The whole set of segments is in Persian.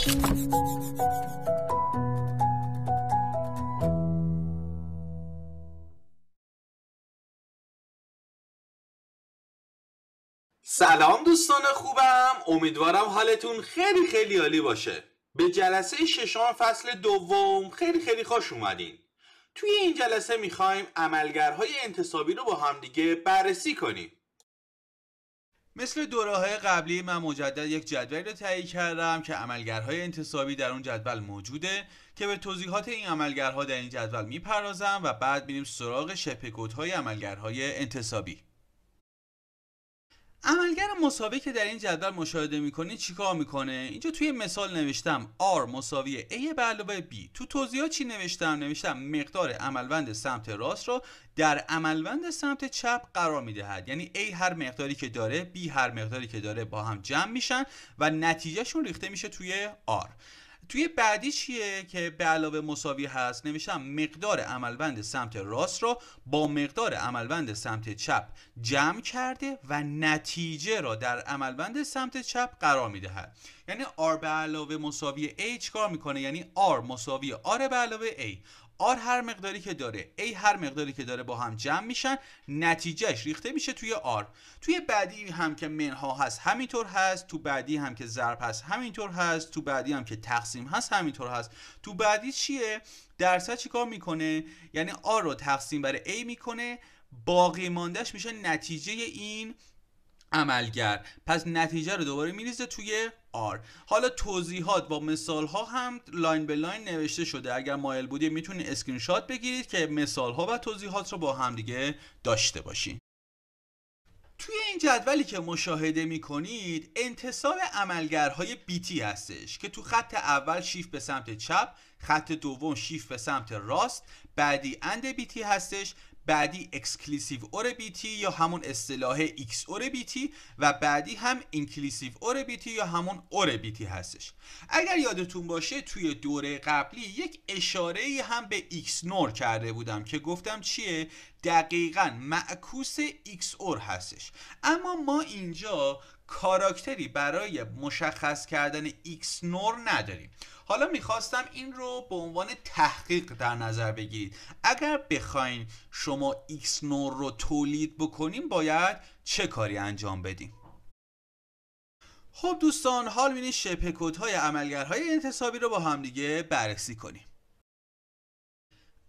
سلام دوستان خوبم امیدوارم حالتون خیلی خیلی عالی باشه به جلسه ششم فصل دوم خیلی خیلی خوش اومدین توی این جلسه میخوایم عملگرهای انتصابی رو با همدیگه بررسی کنیم مثل دوره های قبلی من مجدد یک جدول رو تهیه کردم که عملگرهای انتصابی در اون جدول موجوده که به توضیحات این عملگرها در این جدول میپردازم و بعد میریم سراغ شپکوت های عملگرهای انتصابی عملگر مساوی که در این جدول مشاهده میکنید چیکار میکنه اینجا توی مثال نوشتم R مساوی A به علاوه B تو توضیحات چی نوشتم نوشتم مقدار عملوند سمت راست را در عملوند سمت چپ قرار میدهد یعنی A هر مقداری که داره B هر مقداری که داره با هم جمع میشن و نتیجهشون ریخته میشه توی R توی بعدی چیه که به علاوه مساوی هست نمیشم مقدار عملبند سمت راست را با مقدار عملبند سمت چپ جمع کرده و نتیجه را در عملبند سمت چپ قرار میدهد یعنی R به علاوه مساوی A چیکار میکنه یعنی R مساوی R به علاوه A R هر مقداری که داره A هر مقداری که داره با هم جمع میشن نتیجهش ریخته میشه توی R توی بعدی هم که منها هست همینطور هست تو بعدی هم که ضرب هست همینطور هست تو بعدی هم که تقسیم هست همینطور هست تو بعدی چیه درصد چیکار میکنه یعنی R رو تقسیم بر A میکنه باقی ماندهش میشه نتیجه این عملگر پس نتیجه رو دوباره میریزه توی آر حالا توضیحات با مثال ها هم لاین به لاین نوشته شده اگر مایل بودی میتونید اسکرین شات بگیرید که مثال ها و توضیحات رو با هم دیگه داشته باشین توی این جدولی که مشاهده می کنید انتصاب عملگرهای بیتی هستش که تو خط اول شیف به سمت چپ خط دوم شیف به سمت راست بعدی اند بیتی هستش بعدی اکسکلیسیو اوربیتی یا همون اصطلاح ایکس اوربیتی و بعدی هم اینکلیسیو اوربیتی یا همون اوربیتی هستش اگر یادتون باشه توی دوره قبلی یک اشاره هم به ایکس نور کرده بودم که گفتم چیه دقیقا معکوس ایکس اور هستش اما ما اینجا کاراکتری برای مشخص کردن ایکس نور نداریم حالا میخواستم این رو به عنوان تحقیق در نظر بگیرید اگر بخواین شما ایکس نور رو تولید بکنیم باید چه کاری انجام بدیم خب دوستان حال میرین های عملگر عملگرهای انتصابی رو با همدیگه بررسی کنیم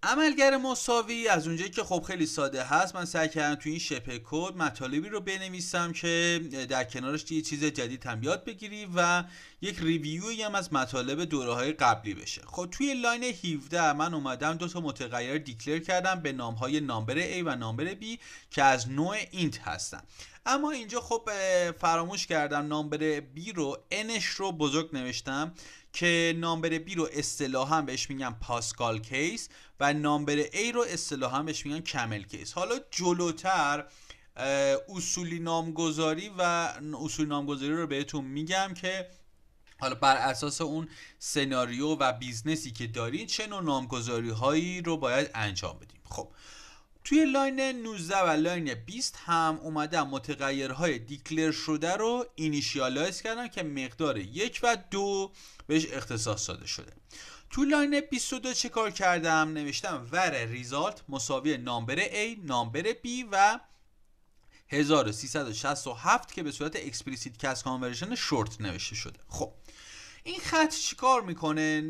عملگر مساوی از اونجایی که خب خیلی ساده هست من سعی کردم توی این شپ کد مطالبی رو بنویسم که در کنارش یه چیز جدید هم یاد بگیری و یک ریویوی هم از مطالب دوره های قبلی بشه خب توی لاین 17 من اومدم دو تا متغیر دیکلر کردم به نام های نامبر A و نامبر B که از نوع اینت هستن اما اینجا خب فراموش کردم نامبر B رو Nش رو بزرگ نوشتم که نامبر B رو اصطلاحا بهش میگن پاسکال کیس و نامبر A رو اصطلاحا بهش میگن کمل کیس حالا جلوتر اصولی نامگذاری و اصول نامگذاری رو بهتون میگم که حالا بر اساس اون سناریو و بیزنسی که دارید چه نوع نامگذاری هایی رو باید انجام بدیم خب توی لاین 19 و لاین 20 هم اومدم متغیرهای دیکلر شده رو اینیشیالایز کردم که مقدار یک و دو بهش اختصاص داده شده تو لاین 22 چه کار کردم نوشتم ور ریزالت مساوی نامبر A نامبر B و 1367 که به صورت اکسپلیسیت کس کانورشن شورت نوشته شده خب این خط چیکار میکنه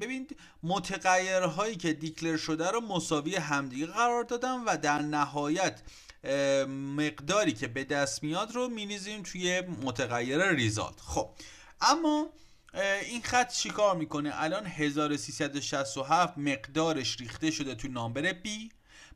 ببین متغیرهایی که دیکلر شده رو مساوی همدیگه قرار دادم و در نهایت مقداری که به دست میاد رو میریزیم توی متغیر ریزالت خب اما این خط چیکار میکنه الان 1367 مقدارش ریخته شده تو نامبر بی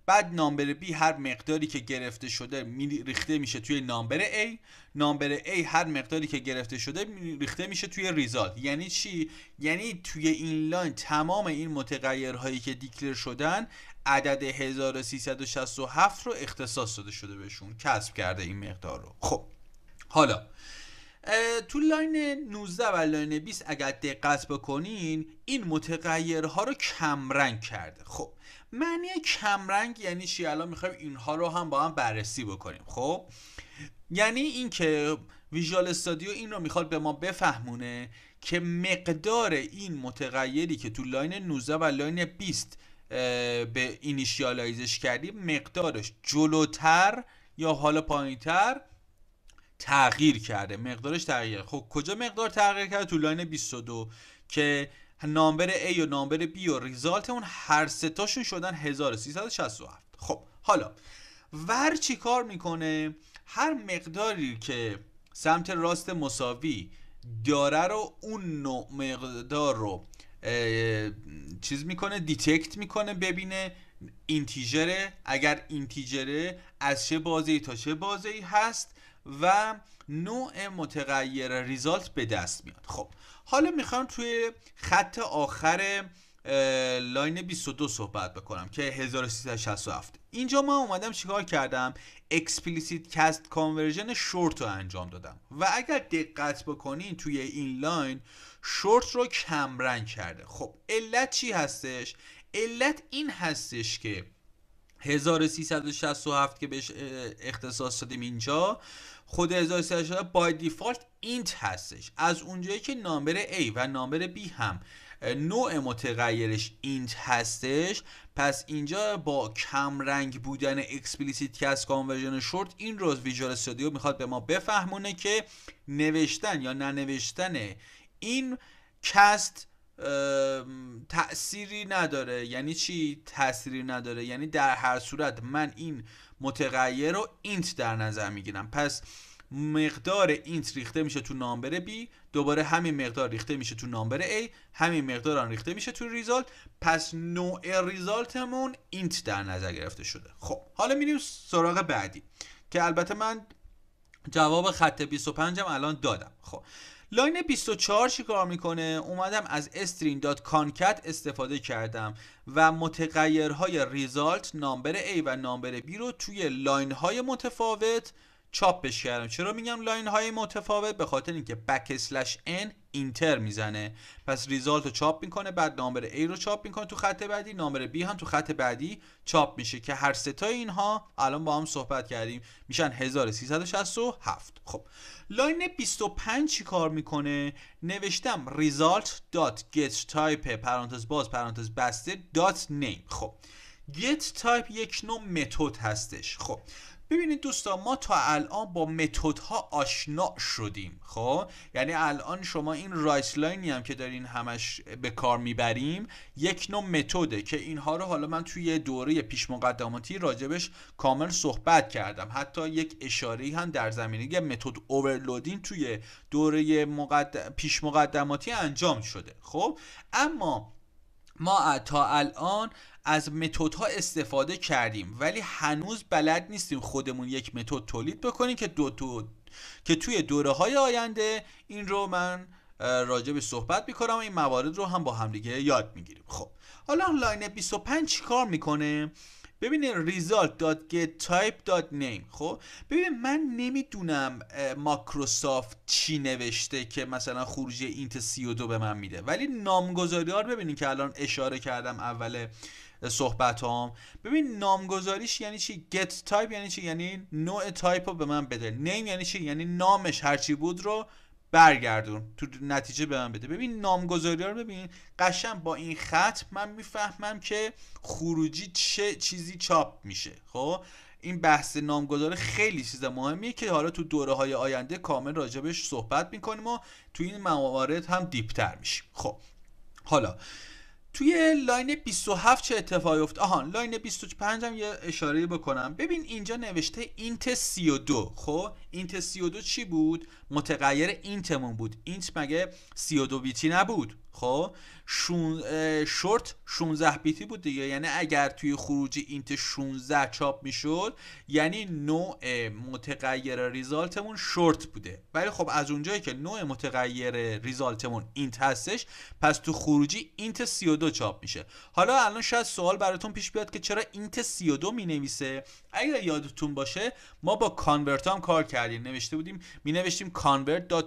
بعد نامبر B هر مقداری که گرفته شده می ریخته میشه توی نامبر A نامبر A هر مقداری که گرفته شده می ریخته میشه توی ریزالت یعنی چی یعنی توی این لاین تمام این متغیرهایی که دیکلر شدن عدد 1367 رو اختصاص داده شده بهشون کسب کرده این مقدار رو خب حالا تو لاین 19 و لاین 20 اگر دقت بکنین این متغیرها رو کمرنگ کرده خب معنی کمرنگ یعنی چی الان میخوایم اینها رو هم با هم بررسی بکنیم خب یعنی اینکه ویژوال استادیو این رو میخواد به ما بفهمونه که مقدار این متغیری که تو لاین 19 و لاین 20 به اینیشیالایزش کردیم مقدارش جلوتر یا حالا پایینتر تغییر کرده مقدارش تغییر خب کجا مقدار تغییر کرده تو لاین 22 که نامبر A و نامبر B و ریزالت اون هر ستاشون شدن 1367 خب حالا ور چی کار میکنه هر مقداری که سمت راست مساوی داره رو اون نوع مقدار رو چیز میکنه دیتکت میکنه ببینه اینتیجره اگر اینتیجره از چه بازه ای تا چه بازه ای هست و نوع متغیر ریزالت به دست میاد خب حالا میخوام توی خط آخر لاین 22 صحبت بکنم که 1367 اینجا ما اومدم چیکار کردم اکسپلیسیت کست کانورژن شورت رو انجام دادم و اگر دقت بکنین توی این لاین شورت رو کمرنگ کرده خب علت چی هستش علت این هستش که 1367 که بهش اختصاص دادیم اینجا خود اضافه بای دیفالت اینت هستش از اونجایی که نامبر A و نامبر B هم نوع متغیرش اینت هستش پس اینجا با کم رنگ بودن اکسپلیسیت کست کانورژن شورت این روز ویژوال استودیو میخواد به ما بفهمونه که نوشتن یا ننوشتن این کست تأثیری نداره یعنی چی تأثیری نداره یعنی در هر صورت من این متغیر رو اینت در نظر میگیرم پس مقدار اینت ریخته میشه تو نامبر بی دوباره همین مقدار ریخته میشه تو نامبر ای همین مقدار آن ریخته میشه تو ریزالت پس نوع ریزالتمون اینت در نظر گرفته شده خب حالا میریم سراغ بعدی که البته من جواب خط 25 هم الان دادم خب لاین 24 کار میکنه اومدم از string.concat استفاده کردم و متغیرهای result نامبر A و نامبر B رو توی لاین های متفاوت چاپش کردم چرا میگم لاین های متفاوت به خاطر اینکه بک اسلش ان اینتر میزنه پس ریزالت رو چاپ میکنه بعد نامبر A رو چاپ میکنه تو خط بعدی نامبر B هم تو خط بعدی چاپ میشه که هر ستا اینها الان با هم صحبت کردیم میشن 1367 خب لاین 25 چی کار میکنه نوشتم ریزالت دات گت تایپ پرانتز باز پرانتز بسته دات نیم خب get تایپ یک نوع متد هستش خب ببینید دوستان ما تا الان با متد ها آشنا شدیم خب یعنی الان شما این رایس لاینی هم که دارین همش به کار میبریم یک نوع متده که اینها رو حالا من توی دوره پیش مقدماتی راجبش کامل صحبت کردم حتی یک اشاره هم در زمینه متد اوورلودین توی دوره مقد... پیش مقدماتی انجام شده خب اما ما تا الان از متدها استفاده کردیم ولی هنوز بلد نیستیم خودمون یک متد تولید بکنیم که دو تو... که توی دوره های آینده این رو من راجع به صحبت میکنم و این موارد رو هم با همدیگه یاد میگیریم خب حالا لاین 25 کار میکنه ببینید result.gettype.name خب ببین من نمیدونم ماکروسافت چی نوشته که مثلا خروجی اینت 32 به من میده ولی نامگذاری ها رو ببینید که الان اشاره کردم اول صحبت هم ببین نامگذاریش یعنی چی get تایپ یعنی چی یعنی نوع تایپ رو به من بده نیم یعنی چی یعنی نامش هرچی بود رو برگردون تو نتیجه به من بده ببین نامگذاری ها رو ببین قشن با این خط من میفهمم که خروجی چه چیزی چاپ میشه خب این بحث نامگذاری خیلی چیز مهمیه که حالا تو دوره های آینده کامل راجبش صحبت میکنیم و تو این موارد هم دیپتر میشیم خب حالا توی لاین 27 چه اتفاقی افت آهان لاین 25 هم یه اشاره بکنم ببین اینجا نوشته اینت 32 خب اینت 32 چی بود متغیر اینتمون بود اینت مگه 32 بیتی نبود خب شون... شورت 16 بیتی بود دیگه یعنی اگر توی خروجی اینت 16 چاپ میشد یعنی نوع متغیر ریزالتمون شورت بوده ولی خب از اونجایی که نوع متغیر ریزالتمون اینت هستش پس تو خروجی اینت 32 چاپ میشه حالا الان شاید سوال براتون پیش بیاد که چرا اینت 32 می نویسه اگر یادتون باشه ما با کانورت هم کار کردیم نوشته بودیم می نوشتیم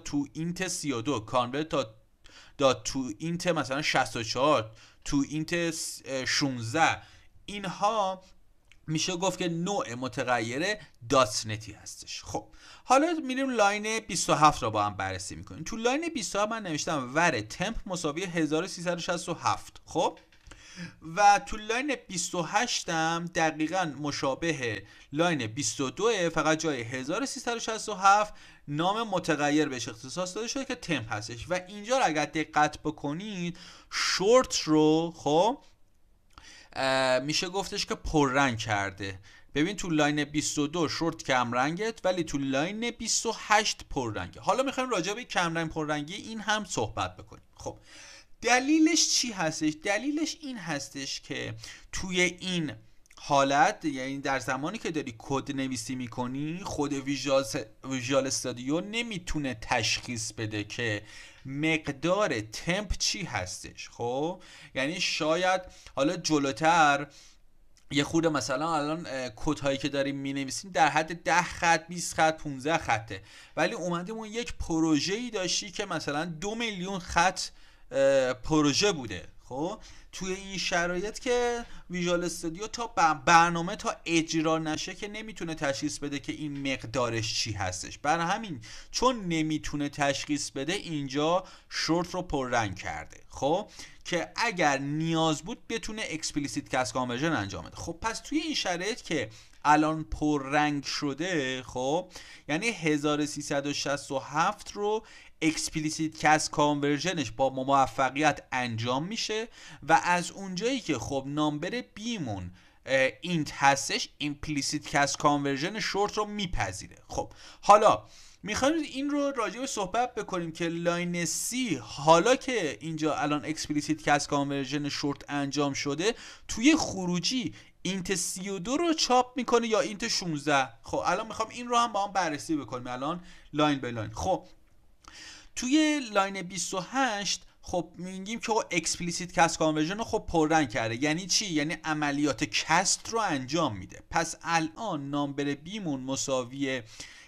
تو اینت 32 تا داد تو اینت مثلا 64 تو اینت 16 اینها میشه گفت که نوع متغیر دات نتی هستش خب حالا میریم لاین 27 را با هم بررسی میکنیم تو لاین 27 من نوشتم ور تمپ مساوی 1367 خب و تو لاین 28 هم دقیقا مشابه لاین 22 فقط جای 1367 نام متغیر بهش اختصاص داده شده که تم هستش و اینجا رو اگر دقت بکنید شورت رو خب میشه گفتش که پررنگ کرده ببین تو لاین 22 شورت رنگت ولی تو لاین 28 پررنگه حالا میخوایم راجع به کمرنگ پررنگی این هم صحبت بکنیم خب دلیلش چی هستش دلیلش این هستش که توی این حالت یعنی در زمانی که داری کد نویسی میکنی خود ویژوال, استادیو نمیتونه تشخیص بده که مقدار تمپ چی هستش خب یعنی شاید حالا جلوتر یه خود مثلا الان کد هایی که داریم می در حد 10 خط 20 خط 15 خطه ولی اومدیم اون یک پروژه ای داشتی که مثلا دو میلیون خط پروژه بوده خب توی این شرایط که ویژوال استودیو تا برنامه تا اجرا نشه که نمیتونه تشخیص بده که این مقدارش چی هستش برای همین چون نمیتونه تشخیص بده اینجا شورت رو پررنگ کرده خب که اگر نیاز بود بتونه اکسپلیسیت کس کانورژن انجام بده خب پس توی این شرایط که الان پررنگ شده خب یعنی 1367 رو اکسپلیسیت کس کانورژنش با موفقیت انجام میشه و از اونجایی که خب نامبر بیمون اینت هستش ایمپلیسیت کس کانورژن شورت رو میپذیره خب حالا میخوایم این رو راجع به صحبت بکنیم که لاین سی حالا که اینجا الان اکسپلیسیت کس کانورژن شورت انجام شده توی خروجی اینت 32 رو چاپ میکنه یا اینت 16 خب الان میخوام این رو هم با هم بررسی بکنیم الان لاین به لاین خب توی لاین 28 خب میگیم که اکسپلیسیت کست کانورژن رو خب پررنگ کرده یعنی چی یعنی عملیات کست رو انجام میده پس الان نامبر بیمون مساوی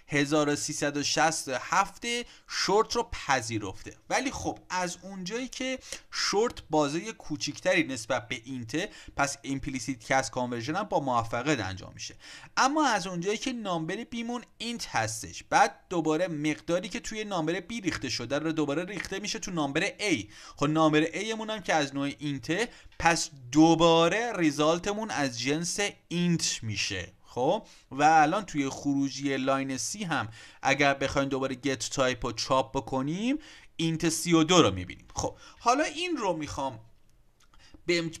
1367 شورت رو پذیرفته ولی خب از اونجایی که شورت بازه کوچیکتری نسبت به اینته پس ایمپلیسیت کس کانورژن هم با موفقیت انجام میشه اما از اونجایی که نامبر بیمون اینت هستش بعد دوباره مقداری که توی نامبر بی ریخته شده رو دوباره ریخته میشه تو نامبر A خب نامبر A مون هم که از نوع اینته پس دوباره ریزالتمون از جنس اینت میشه خب و الان توی خروجی لاین سی هم اگر بخوایم دوباره گت تایپ رو چاپ بکنیم اینت 32 رو میبینیم خب حالا این رو میخوام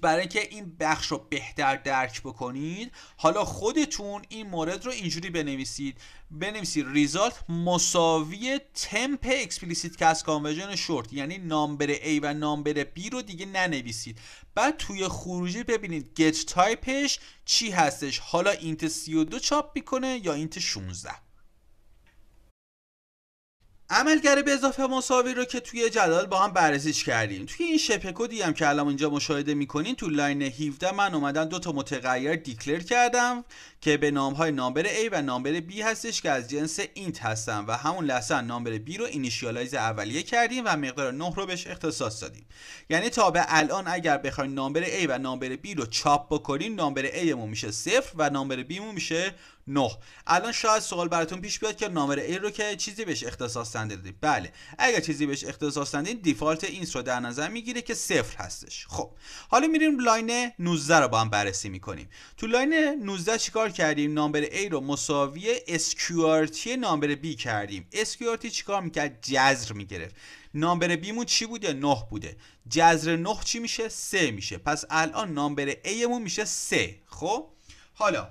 برای که این بخش رو بهتر درک بکنید حالا خودتون این مورد رو اینجوری بنویسید بنویسید ریزالت مساوی تمپ اکسپلیسیت کس کانورژن شورت یعنی نامبر ای و نامبر B رو دیگه ننویسید بعد توی خروجی ببینید گت تایپش چی هستش حالا اینت 32 چاپ میکنه یا اینت 16 عملگر به اضافه مساوی رو که توی جدال با هم بررسیش کردیم توی این شبه کودی هم که الان اینجا مشاهده میکنین تو لاین 17 من اومدم دو تا متغیر دیکلر کردم که به نام های نامبر A و نامبر B هستش که از جنس اینت هستن و همون لحظه نامبر B رو اینیشیالایز اولیه کردیم و مقدار 9 رو بهش اختصاص دادیم یعنی تا به الان اگر بخوایم نامبر A و نامبر B رو چاپ بکنیم نامبر A مون میشه 0 و نامبر B مون میشه 9 الان شاید سوال براتون پیش بیاد که نامر ای رو که چیزی بهش اختصاص ندیدید بله اگر چیزی بهش اختصاص ندید دیفالت اینس رو در نظر میگیره که صفر هستش خب حالا میریم لاین 19 رو با هم بررسی میکنیم تو لاین 19 چیکار کردیم نامبر ای رو مساوی SQRT نامبر بی کردیم SQRT چیکار میکرد جذر میگرفت نامبر بی مون چی بوده 9 بوده جذر 9 چی میشه 3 میشه پس الان نامبر A مون میشه 3 خب حالا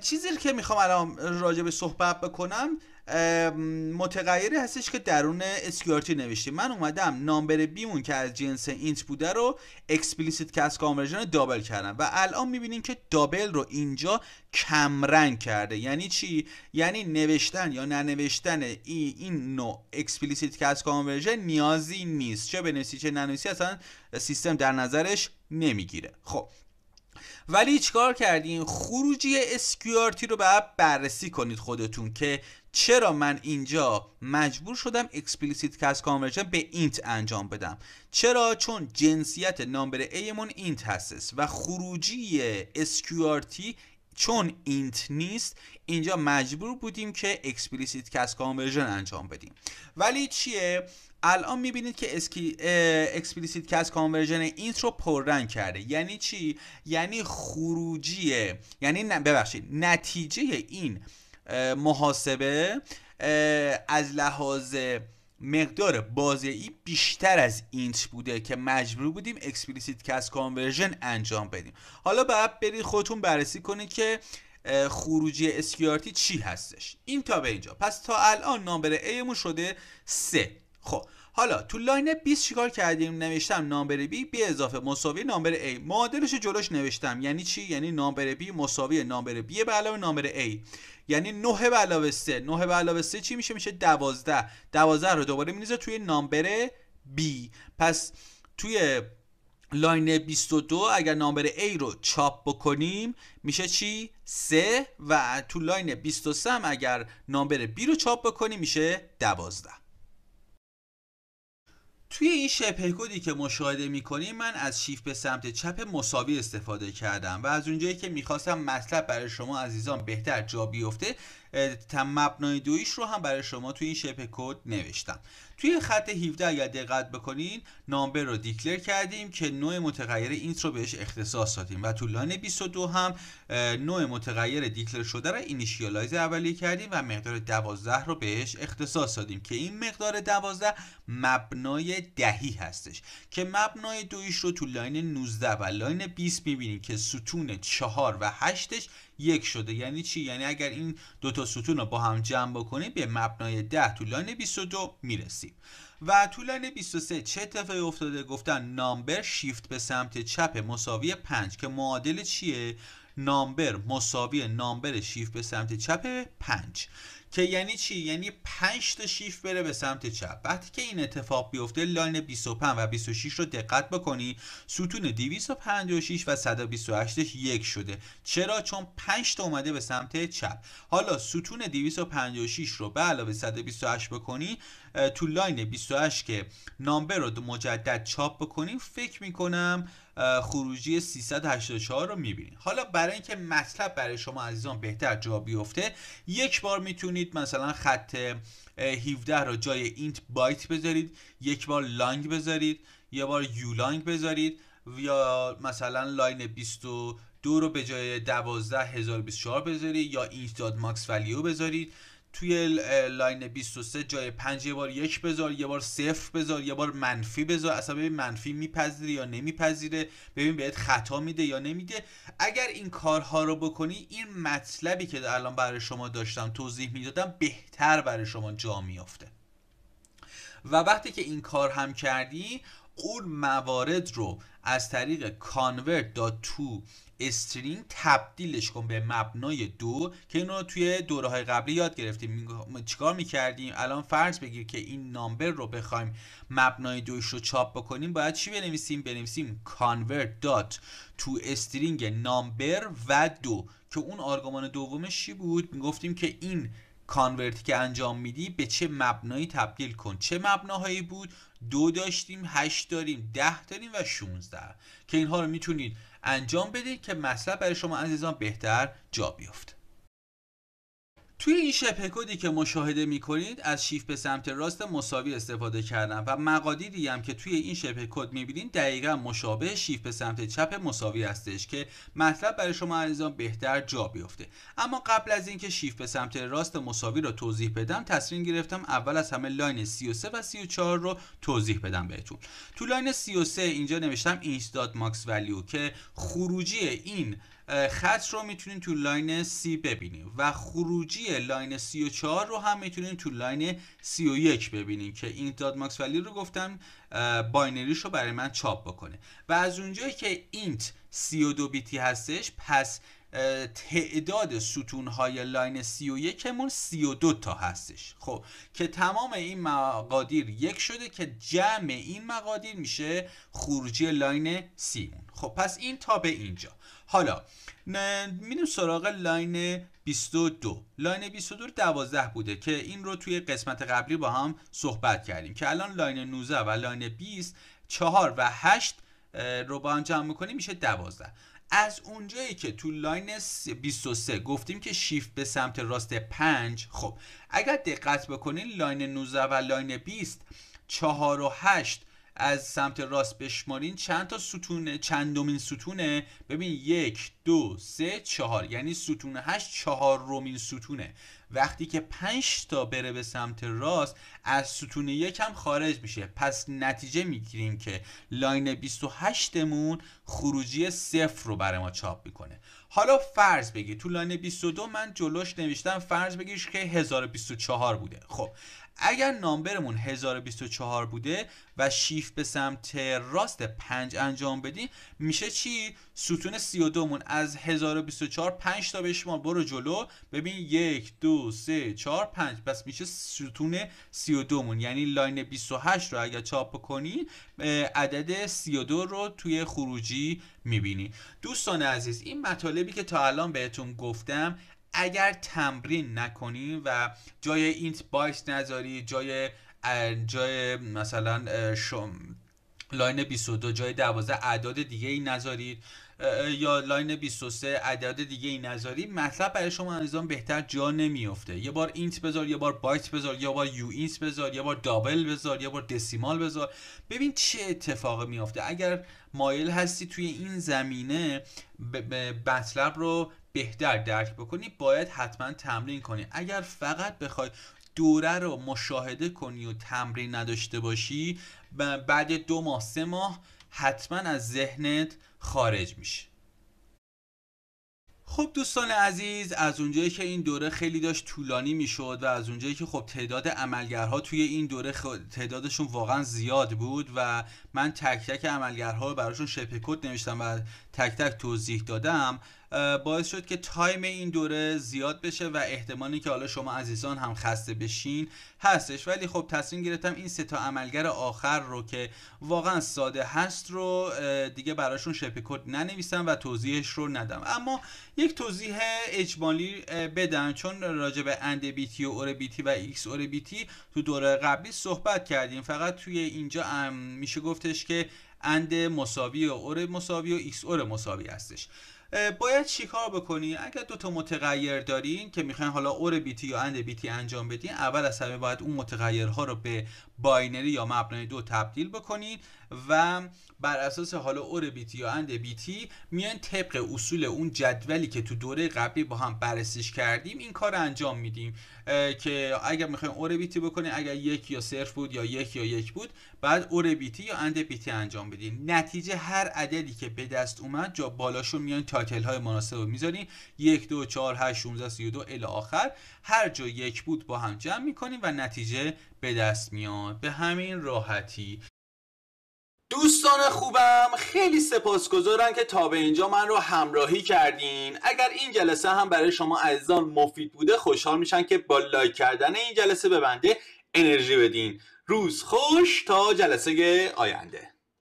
چیزی که میخوام الان راجع به صحبت بکنم متغیری هستش که درون اسکیورتی نوشتیم من اومدم نامبر بیمون که از جنس اینت بوده رو اکسپلیسیت کس کانورژن دابل کردم و الان میبینیم که دابل رو اینجا کمرنگ کرده یعنی چی یعنی نوشتن یا ننوشتن ای این نوع اکسپلیسیت کس کانورژن نیازی نیست چه بنویسی چه ننویسی اصلا سیستم در نظرش نمیگیره خب ولی چیکار کردین خروجی SQRT رو باید بررسی کنید خودتون که چرا من اینجا مجبور شدم اکسپلیسیت کاس کانورژن به اینت انجام بدم چرا چون جنسیت نامبر ایمون اینت هست و خروجی SQRT چون اینت نیست اینجا مجبور بودیم که اکسپلیسیت کس کانورژن انجام بدیم ولی چیه الان میبینید که اسکی اکسپلیسیت کس کانورژن اینت رو پررنگ کرده یعنی چی یعنی خروجی یعنی ببخشید نتیجه این محاسبه از لحاظ مقدار ای بیشتر از اینچ بوده که مجبور بودیم اکسپلیسیت کس کانورژن انجام بدیم حالا بعد برید خودتون بررسی کنید که خروجی اسکیارتی چی هستش این تا به اینجا پس تا الان نامبر ایمون شده سه خب حالا تو لاین 20 چیکار کردیم نوشتم نامبر بی به اضافه مساوی نامبر A معادلش جلوش نوشتم یعنی چی یعنی نامبر بی مساوی نامبر بی به علاوه نامبر A یعنی 9 به علاوه 3 9 به علاوه 3 چی میشه میشه 12 12 رو دوباره میریزه توی نامبر B پس توی لاین 22 اگر نامبر A رو چاپ بکنیم میشه چی 3 و تو لاین 23 هم اگر نامبر B رو چاپ بکنیم میشه 12 توی این شبه کودی که مشاهده میکنیم من از شیف به سمت چپ مساوی استفاده کردم و از اونجایی که میخواستم مطلب برای شما عزیزان بهتر جا بیفته مبنای دویش رو هم برای شما توی این شپ کد نوشتم توی خط 17 اگر دقت بکنین نامبر رو دیکلر کردیم که نوع متغیر اینت رو بهش اختصاص دادیم و تو لاین 22 هم نوع متغیر دیکلر شده رو اینیشیالایز اولیه کردیم و مقدار 12 رو بهش اختصاص دادیم که این مقدار 12 مبنای دهی هستش که مبنای دویش رو تو لاین 19 و لاین 20 میبینیم که ستون 4 و 8ش یک شده یعنی چی یعنی اگر این تا ستون رو با هم جمع بکنیم به مبنای 10 تو لاین 22 میرسیم و تو لاین 23 چه اتفاقی افتاده گفتن نامبر شیفت به سمت چپ مساوی 5 که معادل چیه نامبر مساوی نامبر شیفت به سمت چپ 5 که یعنی چی یعنی 5 تا شیف بره به سمت چپ وقتی که این اتفاق بیفته لاین 25 و 26 رو دقت بکنی ستون 256 و 128 یک شده چرا چون 5 تا اومده به سمت چپ حالا ستون 256 رو به علاوه 128 بکنی تو لاین 28 که نامبر رو مجدد چاپ بکنیم فکر میکنم خروجی 384 رو میبینید حالا برای اینکه مطلب برای شما عزیزان بهتر جا بیفته یک بار میتونید مثلا خط 17 رو جای اینت بایت بذارید یک بار لانگ بذارید یه بار یو لانگ بذارید یا مثلا لاین 22 رو به جای 12.024 بذارید یا اینت داد ماکس ولیو بذارید توی لاین 23 جای پنج یه بار یک بذار یه بار صفر بذار یه بار منفی بذار اصلا ببین منفی میپذیره یا نمیپذیره ببین بهت خطا میده یا نمیده اگر این کارها رو بکنی این مطلبی که الان برای شما داشتم توضیح میدادم بهتر برای شما جا میافته و وقتی که این کار هم کردی اون موارد رو از طریق convert.to استرینگ تبدیلش کن به مبنای دو که اینو توی دوره های قبلی یاد گرفتیم چیکار میکردیم الان فرض بگیر که این نامبر رو بخوایم مبنای دوش رو چاپ بکنیم باید چی بنویسیم بنویسیم convert dot تو استرینگ نامبر و دو که اون آرگومان دومش چی بود میگفتیم که این کانورتی که انجام میدی به چه مبنایی تبدیل کن چه مبناهایی بود دو داشتیم هشت داریم ده داریم و 16 که اینها رو میتونید انجام بدید که مطلب برای شما عزیزان بهتر جا بیفته توی این شبه کدی که مشاهده میکنید از شیف به سمت راست مساوی استفاده کردم و مقادیری هم که توی این شبه کد میبینید دقیقا مشابه شیف به سمت چپ مساوی هستش که مطلب برای شما عزیزان بهتر جا بیفته اما قبل از اینکه شیف به سمت راست مساوی رو توضیح بدم تصمیم گرفتم اول از همه لاین 33 و 34 رو توضیح بدم بهتون تو لاین 33 اینجا نوشتم اینچ ماکس ولیو که خروجی این خط رو میتونین تو لاین C ببینیم و خروجی لاین و4 رو هم میتونین تو لاین 31 ببینیم که این داد ماکس ولی رو گفتم باینریش رو برای من چاپ بکنه و از اونجایی که اینت دو بیتی هستش پس تعداد ستون های لاین سی مون دو تا هستش خب که تمام این مقادیر یک شده که جمع این مقادیر میشه خروجی لاین مون خب پس این تا به اینجا حالا میریم سراغ لاین 22 لاین 22 12 بوده که این رو توی قسمت قبلی با هم صحبت کردیم که الان لاین 19 و لاین 20 4 و 8 رو با هم جمع میکنیم میشه 12 از اونجایی که تو لاین 23 گفتیم که شیفت به سمت راست 5 خب اگر دقت بکنین لاین 19 و لاین 20 4 و 8 از سمت راست بشمارین چند تا ستونه چندمین ستونه ببین یک دو سه چهار یعنی ستون هشت چهار رومین ستونه وقتی که پنج تا بره به سمت راست از ستون یک هم خارج میشه پس نتیجه میگیریم که لاین 28 مون خروجی صفر رو برای ما چاپ میکنه حالا فرض بگیر تو لاین 22 من جلوش نوشتم فرض بگیرش که چهار بوده خب اگر نامبرمون 1024 بوده و شیفت به سمت راست 5 انجام بدیم میشه چی ستون 32 مون از 1024 5 تا بشمار برو جلو ببین 1 2 3 4 5 پس میشه ستون 32 مون یعنی لاین 28 رو اگر چاپ کنی عدد 32 رو توی خروجی میبینی دوستان عزیز این مطالبی که تا الان بهتون گفتم اگر تمرین نکنیم و جای اینت بایت نذاری جای جای مثلا شم لاین 22 جای 12 اعداد دیگه ای نذارید یا لاین 23 اعداد دیگه ای نذاری مطلب برای شما انظام بهتر جا نمیفته یه بار اینت بذار یه بار بایت بذار یه بار یو اینت بذار یه بار دابل بذار یه بار دسیمال بذار ببین چه اتفاقی میافته اگر مایل هستی توی این زمینه بطلب رو بهتر درک بکنی باید حتما تمرین کنی اگر فقط بخوای دوره رو مشاهده کنی و تمرین نداشته باشی بعد دو ماه سه ماه حتما از ذهنت خارج میشه خب دوستان عزیز از اونجایی که این دوره خیلی داشت طولانی میشد و از اونجایی که خب تعداد عملگرها توی این دوره تعدادشون واقعا زیاد بود و من تک تک عملگرها براشون شپکوت نوشتم و تک تک توضیح دادم باعث شد که تایم این دوره زیاد بشه و احتمالی که حالا شما عزیزان هم خسته بشین هستش ولی خب تصمیم گرفتم این سه تا عملگر آخر رو که واقعا ساده هست رو دیگه براشون شپ کد ننویسم و توضیحش رو ندم اما یک توضیح اجمالی بدم چون راجع به اند بیتی و اور بیتی و ایکس اور بیتی تو دوره قبلی صحبت کردیم فقط توی اینجا میشه گفتش که اند مساوی و اور مساوی و ایکس اور مساوی هستش باید چیکار بکنی اگر دو تا متغیر دارین که میخواین حالا اور بیتی یا اند بیتی انجام بدین اول از همه باید اون متغیرها رو به باینری یا مبنای دو تبدیل بکنید و بر اساس حالا تی یا اند بیتی میان طبق اصول اون جدولی که تو دوره قبلی با هم بررسیش کردیم این کار انجام میدیم که اگر میخوایم اوربیتی بکنیم اگر یک یا صرف بود یا یک یا یک بود بعد اوربیتی یا اند انجام بدیم نتیجه هر عددی که به دست اومد جا بالاشون میان تایتل های مناسب رو میذاریم یک دو چهار هشت 16 32 الی آخر هر جا یک بود با هم جمع میکنیم و نتیجه به دست میاد به همین راحتی دوستان خوبم خیلی سپاسگزارم که تا به اینجا من رو همراهی کردین اگر این جلسه هم برای شما عزیزان مفید بوده خوشحال میشن که با لایک کردن این جلسه به بنده انرژی بدین روز خوش تا جلسه آینده